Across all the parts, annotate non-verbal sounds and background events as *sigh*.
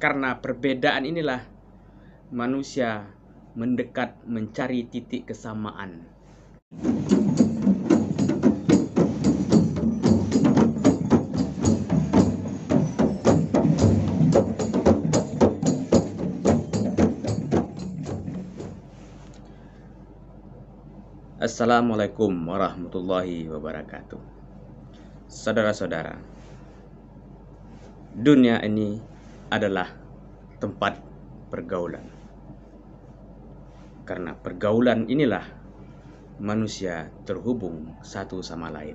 Karena perbedaan inilah manusia mendekat mencari titik kesamaan. Assalamualaikum warahmatullahi wabarakatuh. Saudara-saudara, dunia ini adalah tempat pergaulan. Karena pergaulan inilah manusia terhubung satu sama lain.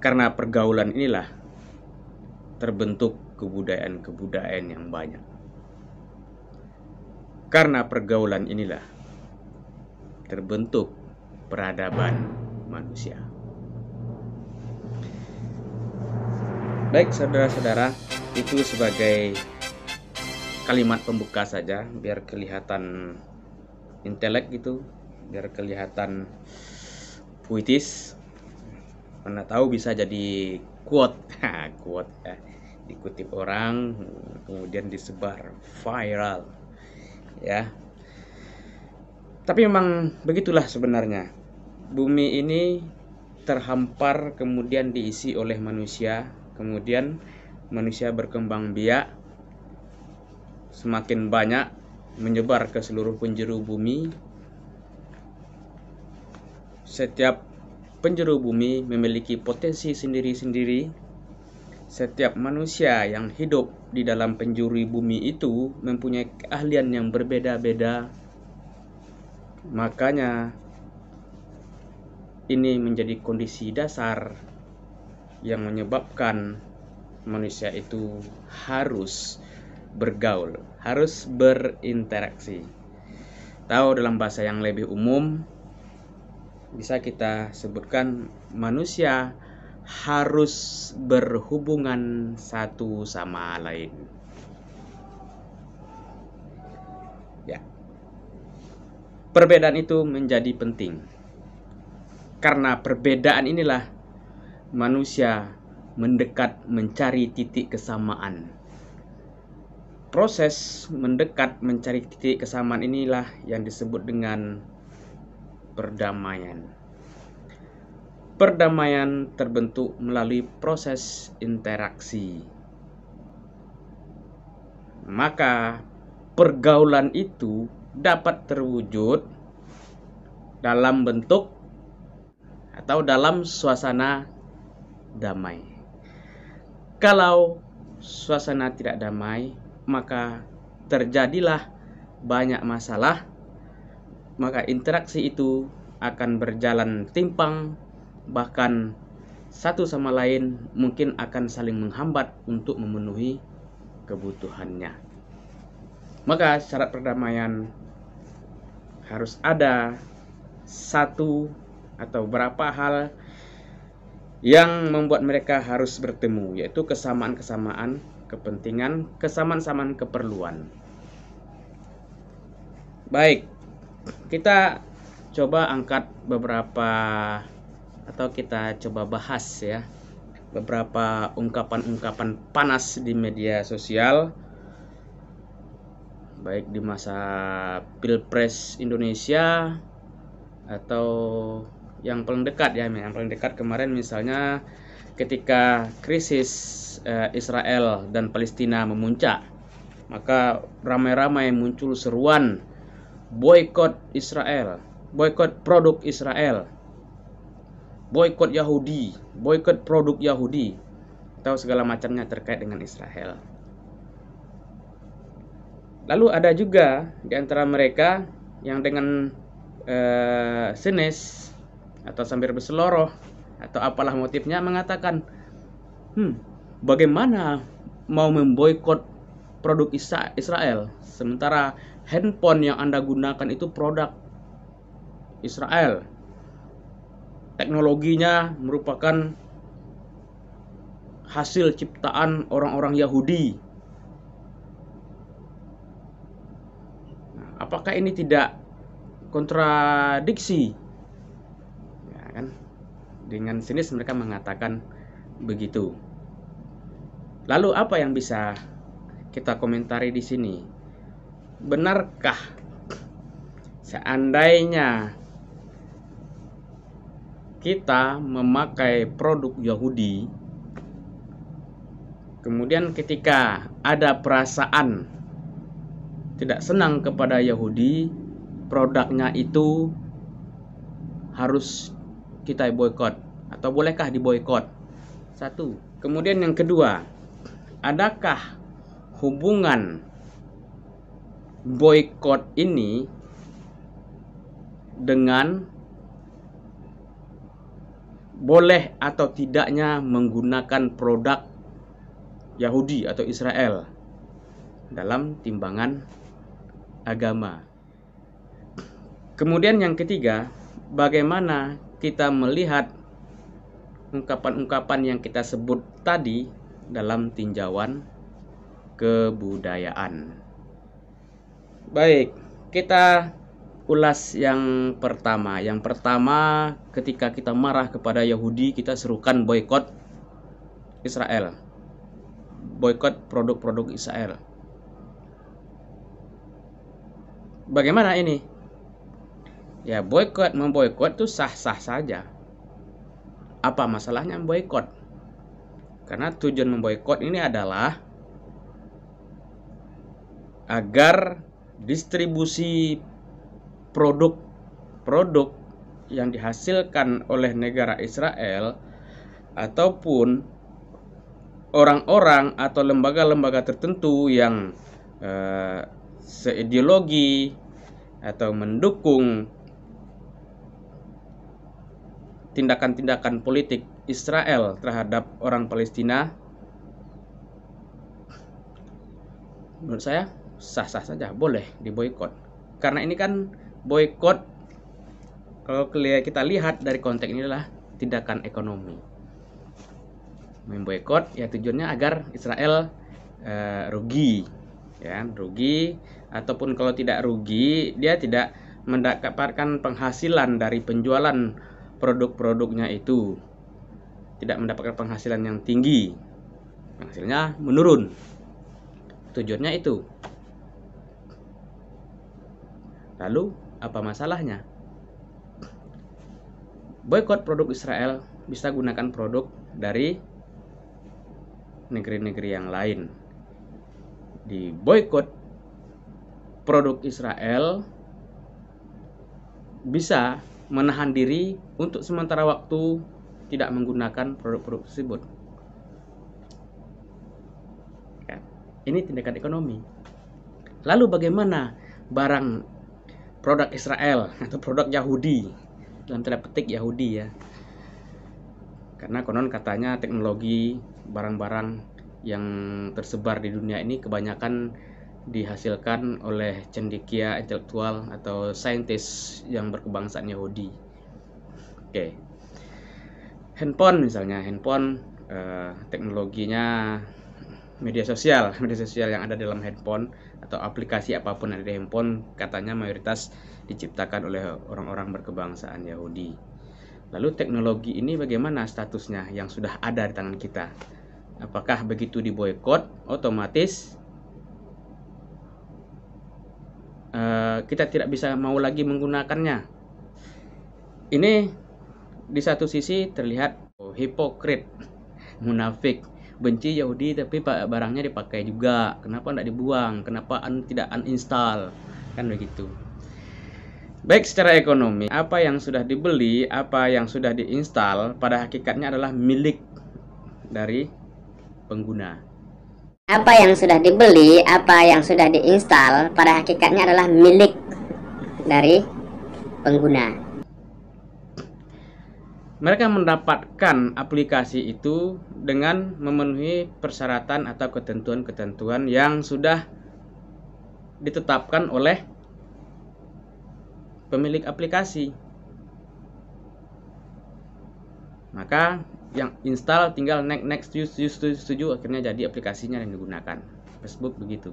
Karena pergaulan inilah terbentuk kebudayaan-kebudayaan yang banyak. Karena pergaulan inilah terbentuk peradaban manusia. Baik, saudara-saudara, itu sebagai kalimat pembuka saja biar kelihatan intelek gitu biar kelihatan puitis mana tahu bisa jadi quote *laughs* quote ya. dikutip orang kemudian disebar viral ya tapi memang begitulah sebenarnya bumi ini terhampar kemudian diisi oleh manusia kemudian manusia berkembang biak semakin banyak menyebar ke seluruh penjuru bumi setiap penjuru bumi memiliki potensi sendiri-sendiri setiap manusia yang hidup di dalam penjuru bumi itu mempunyai keahlian yang berbeda-beda makanya ini menjadi kondisi dasar yang menyebabkan manusia itu harus bergaul, harus berinteraksi. Tahu dalam bahasa yang lebih umum bisa kita sebutkan manusia harus berhubungan satu sama lain. Ya. Perbedaan itu menjadi penting. Karena perbedaan inilah manusia mendekat mencari titik kesamaan. Proses mendekat mencari titik kesamaan inilah yang disebut dengan perdamaian. Perdamaian terbentuk melalui proses interaksi. Maka, pergaulan itu dapat terwujud dalam bentuk atau dalam suasana damai. Kalau suasana tidak damai, maka terjadilah banyak masalah, maka interaksi itu akan berjalan timpang, bahkan satu sama lain mungkin akan saling menghambat untuk memenuhi kebutuhannya. Maka syarat perdamaian harus ada satu atau berapa hal yang membuat mereka harus bertemu, yaitu kesamaan-kesamaan kepentingan, kesamaan kesamaan keperluan. Baik, kita coba angkat beberapa atau kita coba bahas ya beberapa ungkapan-ungkapan panas di media sosial baik di masa Pilpres Indonesia atau yang paling dekat ya yang paling dekat kemarin misalnya ketika krisis eh, Israel dan Palestina memuncak maka ramai-ramai muncul seruan boykot Israel boykot produk Israel boykot Yahudi boykot produk Yahudi atau segala macamnya terkait dengan Israel lalu ada juga di antara mereka yang dengan eh, senes atau sambil berseloroh atau apalah motifnya mengatakan, "Hmm, bagaimana mau memboikot produk Israel sementara handphone yang Anda gunakan itu produk Israel." Teknologinya merupakan hasil ciptaan orang-orang Yahudi. Nah, apakah ini tidak kontradiksi dengan sinis mereka mengatakan begitu. Lalu apa yang bisa kita komentari di sini? Benarkah seandainya kita memakai produk Yahudi kemudian ketika ada perasaan tidak senang kepada Yahudi produknya itu harus kita boykot atau bolehkah diboykot? Satu. Kemudian yang kedua, adakah hubungan boykot ini dengan boleh atau tidaknya menggunakan produk Yahudi atau Israel dalam timbangan agama. Kemudian yang ketiga, bagaimana kita melihat ungkapan-ungkapan yang kita sebut tadi dalam tinjauan kebudayaan. Baik, kita ulas yang pertama. Yang pertama, ketika kita marah kepada Yahudi, kita serukan boykot Israel. Boykot produk-produk Israel. Bagaimana ini? Ya boykot memboykot itu sah-sah saja. Apa masalahnya memboykot? Karena tujuan memboykot ini adalah agar distribusi produk produk yang dihasilkan oleh negara Israel ataupun orang-orang atau lembaga-lembaga tertentu yang eh, seideologi atau mendukung tindakan-tindakan politik Israel terhadap orang Palestina menurut saya sah-sah saja boleh diboykot karena ini kan boykot kalau kita lihat dari konteks ini adalah tindakan ekonomi memboykot ya tujuannya agar Israel eh, rugi ya rugi ataupun kalau tidak rugi dia tidak mendapatkan penghasilan dari penjualan produk-produknya itu tidak mendapatkan penghasilan yang tinggi penghasilnya menurun tujuannya itu lalu apa masalahnya boykot produk Israel bisa gunakan produk dari negeri-negeri yang lain di boykot produk Israel bisa menahan diri untuk sementara waktu tidak menggunakan produk-produk tersebut. Ya. Ini tindakan ekonomi. Lalu bagaimana barang produk Israel *laughs* atau produk Yahudi dalam tanda petik Yahudi ya. Karena konon katanya teknologi barang-barang yang tersebar di dunia ini kebanyakan dihasilkan oleh cendikia intelektual atau saintis yang berkebangsaan Yahudi. Oke, okay. handphone misalnya, handphone eh, teknologinya media sosial, *laughs* media sosial yang ada dalam handphone atau aplikasi apapun yang ada di handphone katanya mayoritas diciptakan oleh orang-orang berkebangsaan Yahudi. Lalu teknologi ini bagaimana statusnya yang sudah ada di tangan kita? Apakah begitu diboykot otomatis Eh, kita tidak bisa mau lagi menggunakannya. Ini di satu sisi terlihat oh, hipokrit, munafik, benci Yahudi tapi barangnya dipakai juga. Kenapa tidak dibuang? Kenapa un tidak uninstall? Kan begitu. Baik secara ekonomi, apa yang sudah dibeli, apa yang sudah diinstal pada hakikatnya adalah milik dari pengguna apa yang sudah dibeli, apa yang sudah diinstal pada hakikatnya adalah milik dari pengguna. Mereka mendapatkan aplikasi itu dengan memenuhi persyaratan atau ketentuan-ketentuan yang sudah ditetapkan oleh pemilik aplikasi. Maka yang install tinggal next next use use setuju akhirnya jadi aplikasinya yang digunakan Facebook begitu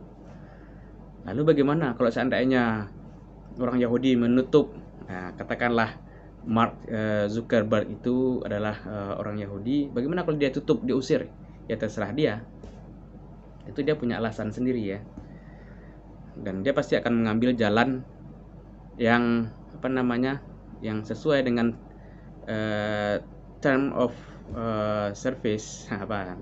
lalu bagaimana kalau seandainya orang Yahudi menutup nah, katakanlah Mark eh, Zuckerberg itu adalah eh, orang Yahudi bagaimana kalau dia tutup diusir ya terserah dia itu dia punya alasan sendiri ya dan dia pasti akan mengambil jalan yang apa namanya yang sesuai dengan uh, term of Eh, service *laughs* apa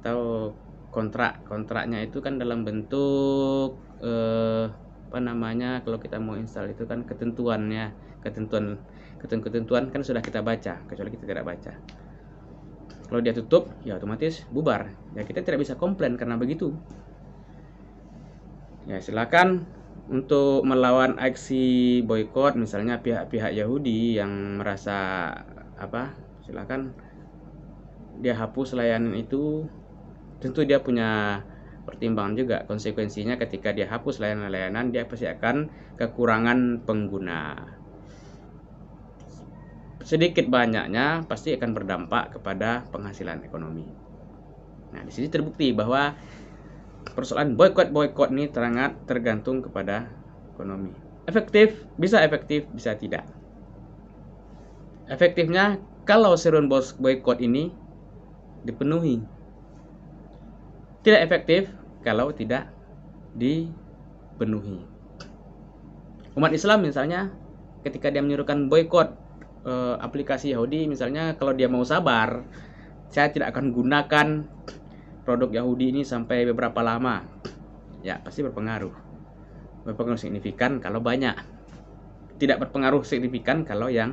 atau kontrak kontraknya itu kan dalam bentuk uh, apa namanya kalau kita mau install itu kan ketentuannya ketentuan ketentuan kan sudah kita baca kecuali kita tidak baca kalau dia tutup ya otomatis bubar ya kita tidak bisa komplain karena begitu ya silakan untuk melawan aksi boykot misalnya pihak-pihak Yahudi yang merasa apa silakan dia hapus layanan itu tentu dia punya pertimbangan juga konsekuensinya ketika dia hapus layanan-layanan dia pasti akan kekurangan pengguna sedikit banyaknya pasti akan berdampak kepada penghasilan ekonomi nah di sini terbukti bahwa persoalan boykot boykot ini terangat tergantung kepada ekonomi efektif bisa efektif bisa tidak efektifnya kalau seruan boykot ini dipenuhi. Tidak efektif kalau tidak dipenuhi. Umat Islam misalnya ketika dia menyuruhkan boykot e, aplikasi Yahudi misalnya kalau dia mau sabar, saya tidak akan gunakan produk Yahudi ini sampai beberapa lama. Ya, pasti berpengaruh. Berpengaruh signifikan kalau banyak. Tidak berpengaruh signifikan kalau yang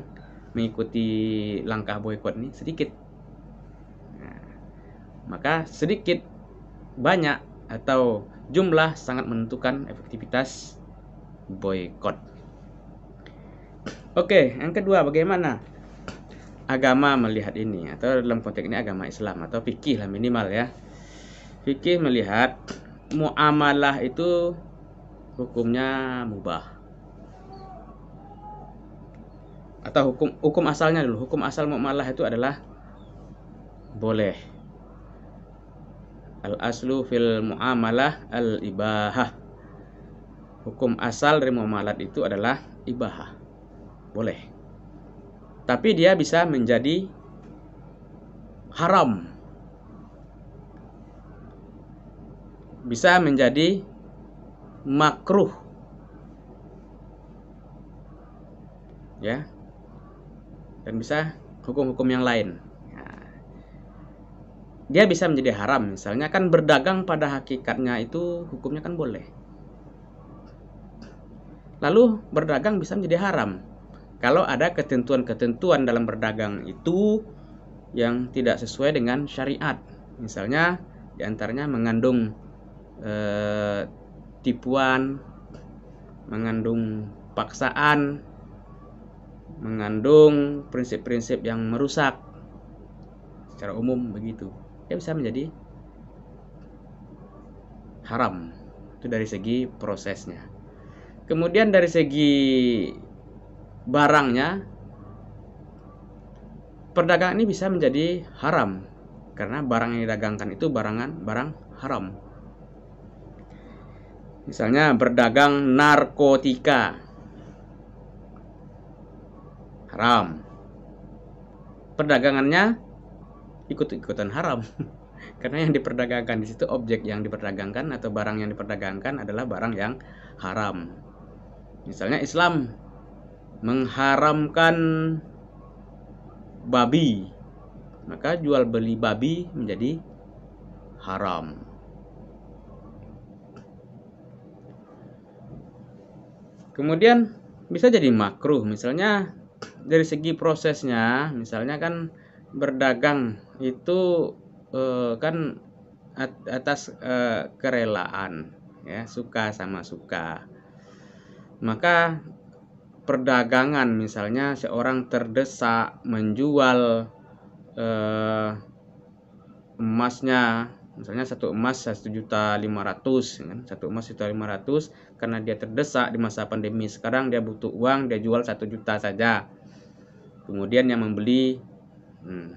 mengikuti langkah boykot ini sedikit maka sedikit banyak atau jumlah sangat menentukan efektivitas boykot. Oke, yang kedua bagaimana agama melihat ini atau dalam konteks ini agama Islam atau fikih lah minimal ya. Fikih melihat muamalah itu hukumnya mubah. Atau hukum hukum asalnya dulu, hukum asal muamalah itu adalah boleh al aslu fil muamalah al ibahah hukum asal dari muamalat itu adalah ibahah boleh tapi dia bisa menjadi haram bisa menjadi makruh ya dan bisa hukum-hukum yang lain dia bisa menjadi haram misalnya kan berdagang pada hakikatnya itu hukumnya kan boleh lalu berdagang bisa menjadi haram kalau ada ketentuan-ketentuan dalam berdagang itu yang tidak sesuai dengan syariat misalnya diantaranya mengandung eh, tipuan mengandung paksaan mengandung prinsip-prinsip yang merusak secara umum begitu ya bisa menjadi haram. Itu dari segi prosesnya. Kemudian dari segi barangnya perdagangan ini bisa menjadi haram karena barang yang didagangkan itu barangan barang haram. Misalnya berdagang narkotika haram. Perdagangannya ikut-ikutan haram *laughs* karena yang diperdagangkan di situ objek yang diperdagangkan atau barang yang diperdagangkan adalah barang yang haram. Misalnya Islam mengharamkan babi, maka jual beli babi menjadi haram. Kemudian bisa jadi makruh, misalnya dari segi prosesnya, misalnya kan berdagang itu uh, kan atas uh, kerelaan ya suka sama suka maka perdagangan misalnya seorang terdesak menjual uh, emasnya misalnya satu emas satu juta lima ratus ya kan? satu emas juta lima ratus karena dia terdesak di masa pandemi sekarang dia butuh uang dia jual satu juta saja kemudian yang membeli Hmm.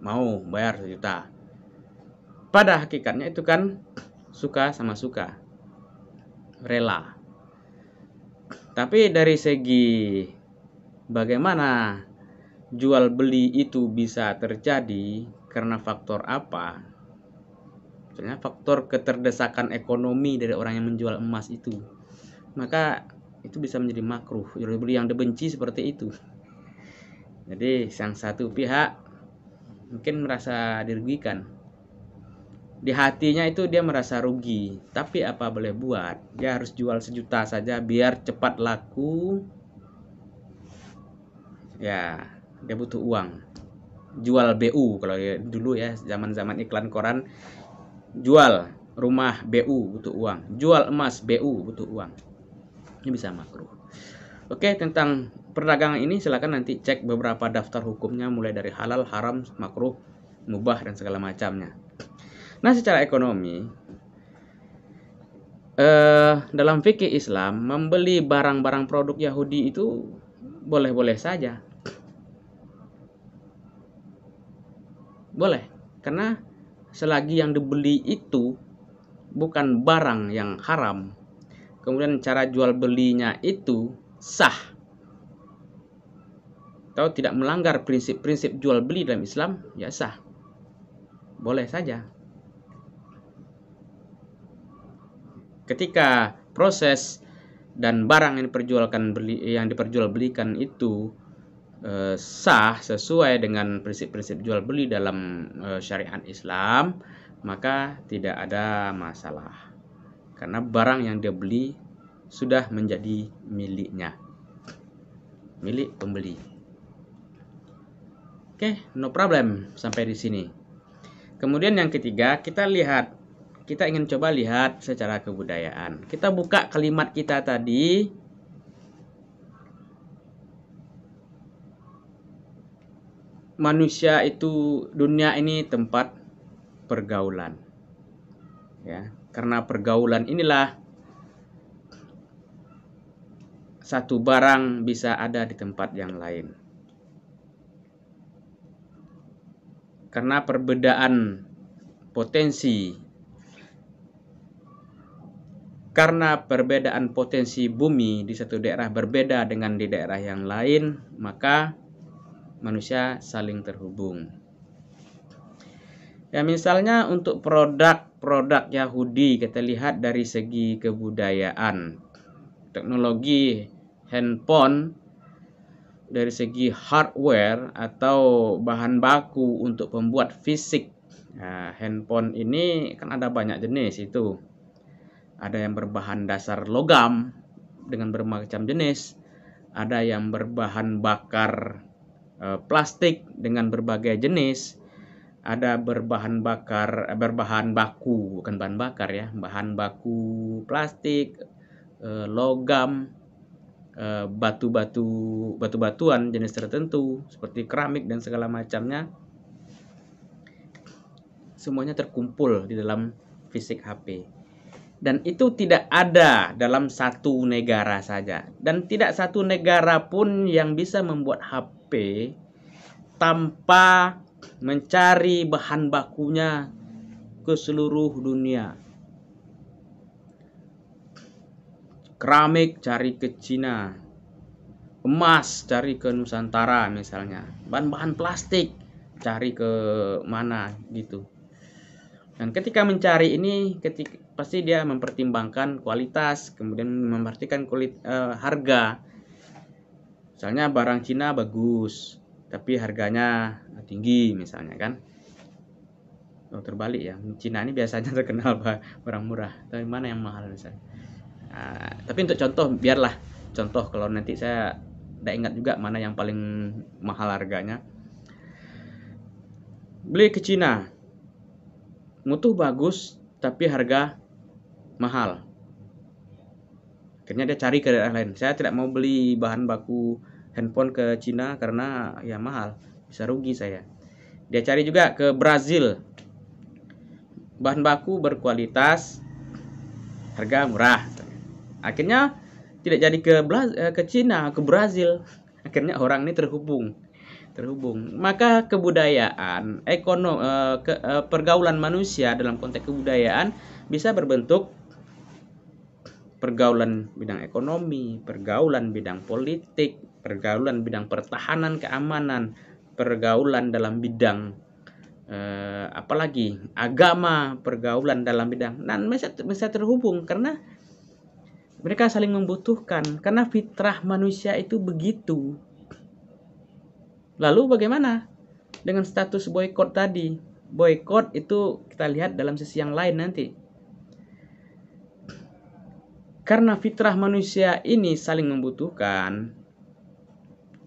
Mau bayar sejuta. Pada hakikatnya itu kan suka sama suka. Rela. Tapi dari segi bagaimana jual beli itu bisa terjadi karena faktor apa? Sebenarnya faktor keterdesakan ekonomi dari orang yang menjual emas itu. Maka itu bisa menjadi makruh, jual beli yang dibenci seperti itu. Jadi sang satu pihak mungkin merasa dirugikan. Di hatinya itu dia merasa rugi, tapi apa boleh buat? Dia harus jual sejuta saja biar cepat laku. Ya, dia butuh uang. Jual BU kalau ya, dulu ya zaman-zaman iklan koran jual rumah BU butuh uang, jual emas BU butuh uang. Ini bisa makruh. Oke, tentang perdagangan ini silakan nanti cek beberapa daftar hukumnya mulai dari halal, haram, makruh, mubah dan segala macamnya. Nah, secara ekonomi eh, dalam fikih Islam membeli barang-barang produk Yahudi itu boleh-boleh saja. Boleh, karena selagi yang dibeli itu bukan barang yang haram, kemudian cara jual belinya itu sah atau tidak melanggar prinsip-prinsip jual beli dalam Islam, ya sah. Boleh saja. Ketika proses dan barang yang diperjualkan beli, yang diperjualbelikan itu eh, sah sesuai dengan prinsip-prinsip jual beli dalam eh, syariat Islam, maka tidak ada masalah. Karena barang yang dia beli sudah menjadi miliknya. Milik pembeli. Oke, no problem sampai di sini. Kemudian yang ketiga, kita lihat kita ingin coba lihat secara kebudayaan. Kita buka kalimat kita tadi manusia itu dunia ini tempat pergaulan. Ya, karena pergaulan inilah satu barang bisa ada di tempat yang lain. Karena perbedaan potensi karena perbedaan potensi bumi di satu daerah berbeda dengan di daerah yang lain, maka manusia saling terhubung. Ya misalnya untuk produk-produk Yahudi kita lihat dari segi kebudayaan, teknologi handphone dari segi hardware atau bahan baku untuk pembuat fisik. Nah, handphone ini kan ada banyak jenis itu. Ada yang berbahan dasar logam dengan bermacam jenis, ada yang berbahan bakar e, plastik dengan berbagai jenis, ada berbahan bakar eh, berbahan baku bukan bahan bakar ya, bahan baku plastik, e, logam, Eh, batu-batu uh, batu-batuan batu jenis tertentu seperti keramik dan segala macamnya semuanya terkumpul di dalam fisik HP dan itu tidak ada dalam satu negara saja dan tidak satu negara pun yang bisa membuat HP tanpa mencari bahan bakunya ke seluruh dunia keramik cari ke Cina emas cari ke Nusantara misalnya bahan-bahan plastik cari ke mana gitu dan ketika mencari ini ketika pasti dia mempertimbangkan kualitas kemudian memperhatikan kulit e, harga misalnya barang Cina bagus tapi harganya tinggi misalnya kan oh, terbalik ya Cina ini biasanya *laughs* terkenal barang murah tapi mana yang mahal misalnya Ah, tapi untuk contoh biarlah contoh kalau nanti saya tidak ingat juga mana yang paling mahal harganya beli ke Cina mutu bagus tapi harga mahal akhirnya dia cari ke daerah lain saya tidak mau beli bahan baku handphone ke Cina karena ya mahal bisa rugi saya dia cari juga ke Brazil bahan baku berkualitas harga murah akhirnya tidak jadi ke Bla eh, ke Cina ke Brazil akhirnya orang ini terhubung terhubung maka kebudayaan ekonomi eh, ke, eh, pergaulan manusia dalam konteks kebudayaan bisa berbentuk pergaulan bidang ekonomi pergaulan bidang politik pergaulan bidang pertahanan keamanan pergaulan dalam bidang eh, apalagi agama pergaulan dalam bidang dan nah, bisa bisa terhubung karena mereka saling membutuhkan karena fitrah manusia itu begitu. Lalu bagaimana dengan status boykot tadi? Boykot itu kita lihat dalam sisi yang lain nanti. Karena fitrah manusia ini saling membutuhkan.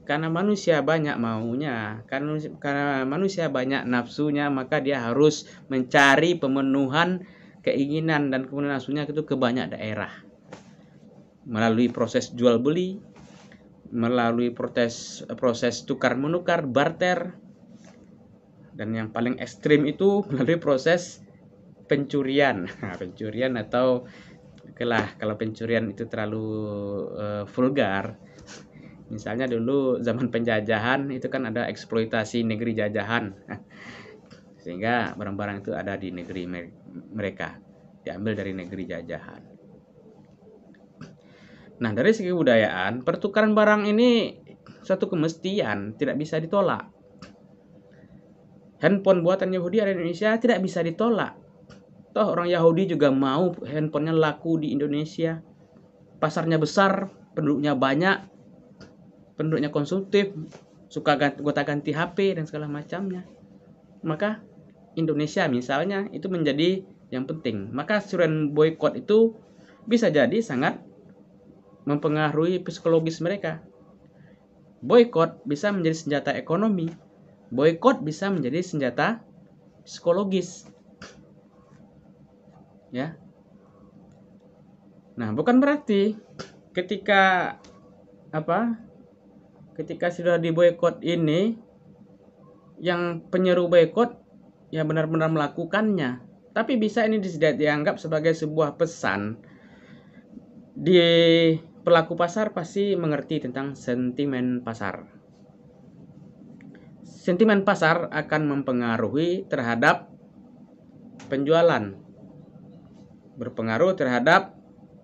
Karena manusia banyak maunya, karena, karena manusia banyak nafsunya, maka dia harus mencari pemenuhan keinginan dan kemudian nafsunya itu ke banyak daerah melalui proses jual beli, melalui proses proses tukar menukar, barter, dan yang paling ekstrim itu *laughs* melalui proses pencurian, *laughs* nah, pencurian atau kelah kalau pencurian itu terlalu uh, vulgar. Misalnya dulu zaman penjajahan itu kan ada eksploitasi negeri jajahan. *laughs* Sehingga barang-barang itu ada di negeri mereka, diambil dari negeri jajahan. Nah, dari segi kebudayaan, pertukaran barang ini satu kemestian, tidak bisa ditolak. Handphone buatan Yahudi ada di Indonesia tidak bisa ditolak. Toh orang Yahudi juga mau handphonenya laku di Indonesia. Pasarnya besar, penduduknya banyak, penduduknya konsumtif, suka gonta-ganti HP dan segala macamnya. Maka Indonesia misalnya itu menjadi yang penting. Maka suruhan boykot itu bisa jadi sangat mempengaruhi psikologis mereka. Boykot bisa menjadi senjata ekonomi. Boykot bisa menjadi senjata psikologis. Ya. Nah, bukan berarti ketika apa? Ketika sudah di boykot ini yang penyeru boykot ya benar-benar melakukannya. Tapi bisa ini dianggap sebagai sebuah pesan di pelaku pasar pasti mengerti tentang sentimen pasar. Sentimen pasar akan mempengaruhi terhadap penjualan, berpengaruh terhadap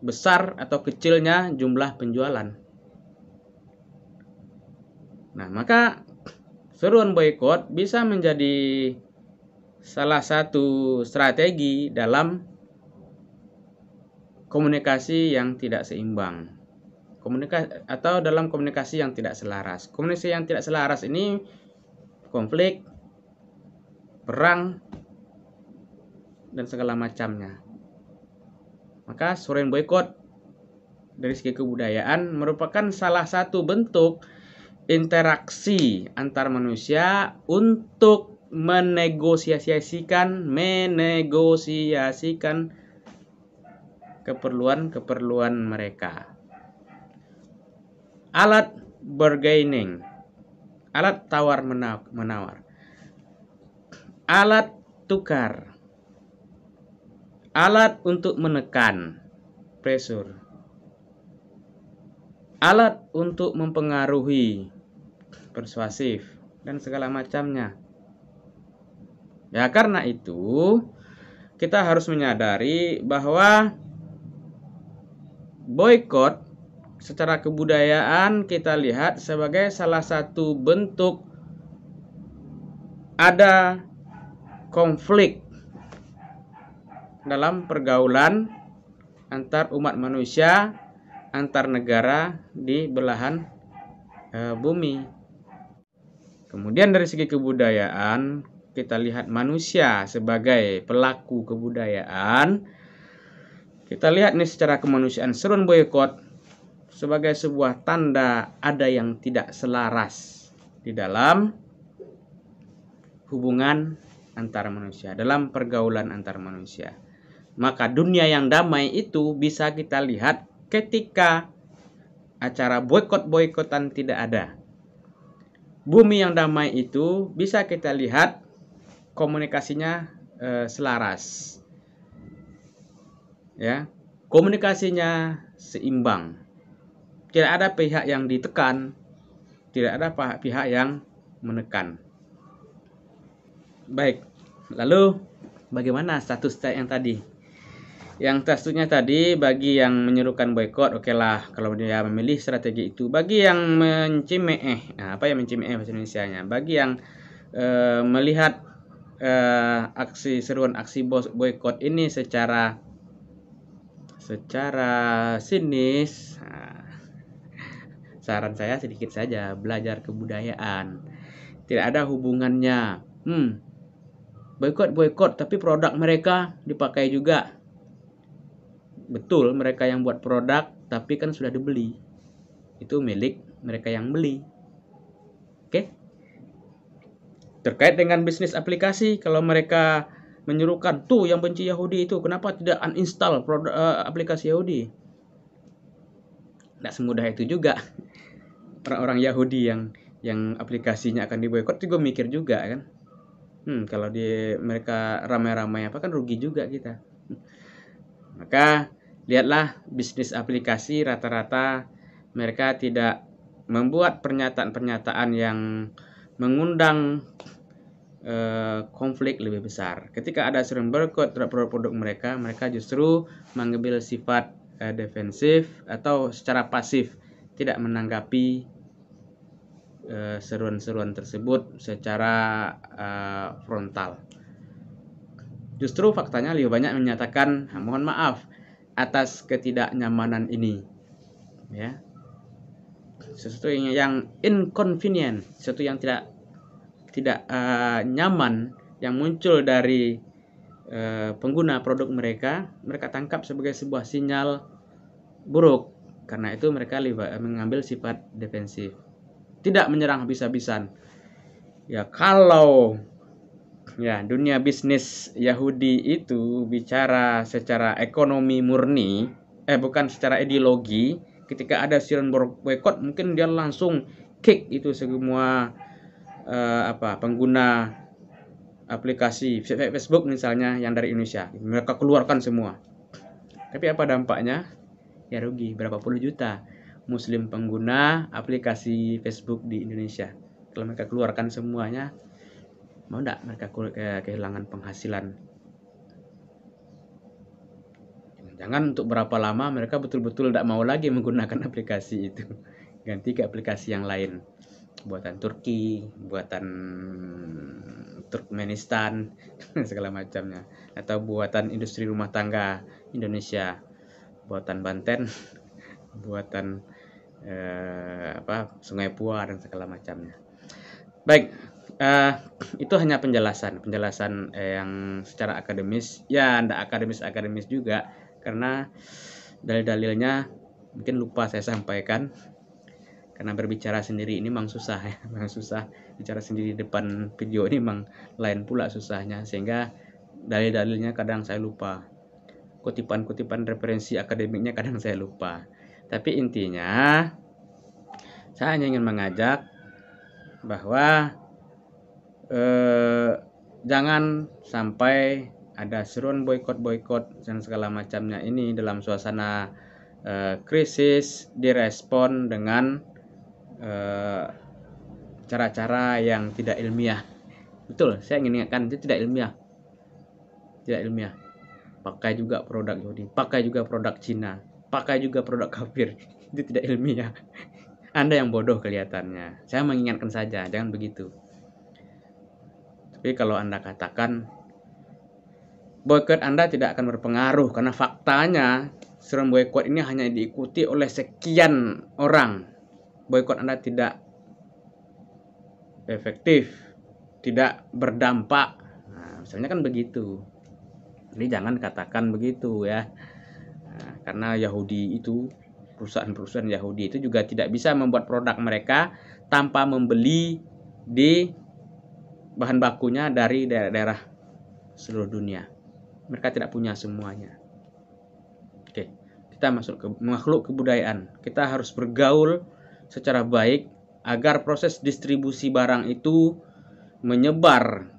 besar atau kecilnya jumlah penjualan. Nah, maka seruan boykot bisa menjadi salah satu strategi dalam komunikasi yang tidak seimbang komunikasi atau dalam komunikasi yang tidak selaras. Komunikasi yang tidak selaras ini konflik, perang, dan segala macamnya. Maka suren boykot dari segi kebudayaan merupakan salah satu bentuk interaksi antar manusia untuk menegosiasikan menegosiasikan keperluan-keperluan mereka alat bargaining, alat tawar menawar, alat tukar, alat untuk menekan pressure, alat untuk mempengaruhi persuasif dan segala macamnya. Ya, karena itu kita harus menyadari bahwa boykot secara kebudayaan kita lihat sebagai salah satu bentuk ada konflik dalam pergaulan antar umat manusia, antar negara di belahan e, bumi. Kemudian dari segi kebudayaan, kita lihat manusia sebagai pelaku kebudayaan. Kita lihat nih secara kemanusiaan Serun Boykot sebagai sebuah tanda ada yang tidak selaras di dalam hubungan antar manusia, dalam pergaulan antar manusia. Maka dunia yang damai itu bisa kita lihat ketika acara boykot boykotan tidak ada. Bumi yang damai itu bisa kita lihat komunikasinya eh, selaras. Ya, komunikasinya seimbang tidak ada pihak yang ditekan, tidak ada pihak yang menekan. Baik, lalu bagaimana status yang tadi? Yang statusnya tadi bagi yang menyerukan boykot, oke okay lah kalau dia memilih strategi itu. Bagi yang mencimeh, nah apa yang mencimeeh bahasa Indonesia-nya? Bagi yang eh, melihat eh, aksi seruan aksi boykot ini secara secara sinis, nah, saran saya sedikit saja, belajar kebudayaan. Tidak ada hubungannya. Hmm. Boykot boykot, tapi produk mereka dipakai juga. Betul, mereka yang buat produk, tapi kan sudah dibeli. Itu milik mereka yang beli. Oke? Okay? Terkait dengan bisnis aplikasi, kalau mereka menyuruhkan tuh yang benci Yahudi itu kenapa tidak uninstall produk uh, aplikasi Yahudi? Tidak semudah itu juga orang-orang Yahudi yang yang aplikasinya akan diboykot juga gue mikir juga kan hmm, kalau di mereka ramai-ramai apa kan rugi juga kita maka lihatlah bisnis aplikasi rata-rata mereka tidak membuat pernyataan-pernyataan yang mengundang eh, konflik lebih besar. Ketika ada sering berkot terhadap produk-produk mereka, mereka justru mengambil sifat eh, defensif atau secara pasif, tidak menanggapi Eh, seruan-seruan tersebut secara uh, frontal. Justru faktanya lebih banyak menyatakan mohon maaf atas ketidaknyamanan ini. Ya. Sesuatu yang, yang inconvenient, sesuatu yang tidak tidak uh, nyaman yang muncul dari uh, pengguna produk mereka, mereka tangkap sebagai sebuah sinyal buruk. Karena itu mereka lebih mengambil sifat defensif tidak menyerang habis-habisan. Ya kalau ya dunia bisnis Yahudi itu bicara secara ekonomi murni, eh bukan secara ideologi, ketika ada siren boycott mungkin dia langsung kick itu semua eh, apa pengguna aplikasi Facebook misalnya yang dari Indonesia mereka keluarkan semua tapi apa dampaknya ya rugi berapa puluh juta muslim pengguna aplikasi Facebook di Indonesia. Kalau mereka keluarkan semuanya, mau tidak mereka kehilangan penghasilan? Jangan untuk berapa lama mereka betul-betul tidak mau lagi menggunakan *laughs* aplikasi itu. Ganti ke aplikasi yang lain. Buatan Turki, buatan Turkmenistan, *laughs* segala macamnya. Atau buatan industri rumah tangga Indonesia. Buatan Banten, *laughs* buatan eh, apa Sungai Pua dan segala macamnya. Baik, eh, itu hanya penjelasan, penjelasan eh, yang secara akademis, ya tidak akademis-akademis juga karena dalil-dalilnya mungkin lupa saya sampaikan karena berbicara sendiri ini memang susah ya *laughs* memang susah bicara sendiri di depan video ini memang lain pula susahnya sehingga dalil-dalilnya kadang saya lupa kutipan-kutipan referensi akademiknya kadang saya lupa tapi intinya saya hanya ingin mengajak bahwa eh, jangan sampai ada seruan boykot-boykot dan segala macamnya ini dalam suasana eh, krisis direspon dengan eh, cara-cara eh, yang tidak ilmiah. Betul, saya ingin ingatkan itu tidak ilmiah. Tidak ilmiah. Pakai juga produk Yahudi, pakai juga produk Cina pakai juga produk kafir *laughs* itu tidak ilmiah *laughs* anda yang bodoh kelihatannya saya mengingatkan saja jangan begitu tapi kalau anda katakan boykot anda tidak akan berpengaruh karena faktanya seruan boykot ini hanya diikuti oleh sekian orang boykot anda tidak efektif tidak berdampak nah, misalnya kan begitu jadi jangan katakan begitu ya Nah, karena Yahudi itu perusahaan-perusahaan Yahudi itu juga tidak bisa membuat produk mereka tanpa membeli di bahan bakunya dari daerah-daerah seluruh dunia. Mereka tidak punya semuanya. Oke, kita masuk ke makhluk kebudayaan. Kita harus bergaul secara baik agar proses distribusi barang itu menyebar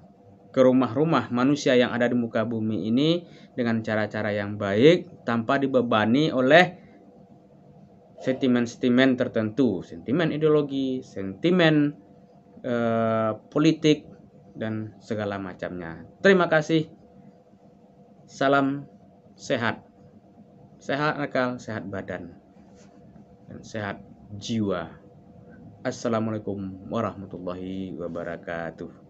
ke rumah-rumah manusia yang ada di muka bumi ini dengan cara-cara yang baik tanpa dibebani oleh sentimen-sentimen tertentu, sentimen ideologi, sentimen eh, politik dan segala macamnya. Terima kasih. Salam sehat. Sehat akal, sehat badan. Dan sehat jiwa. Assalamualaikum warahmatullahi wabarakatuh.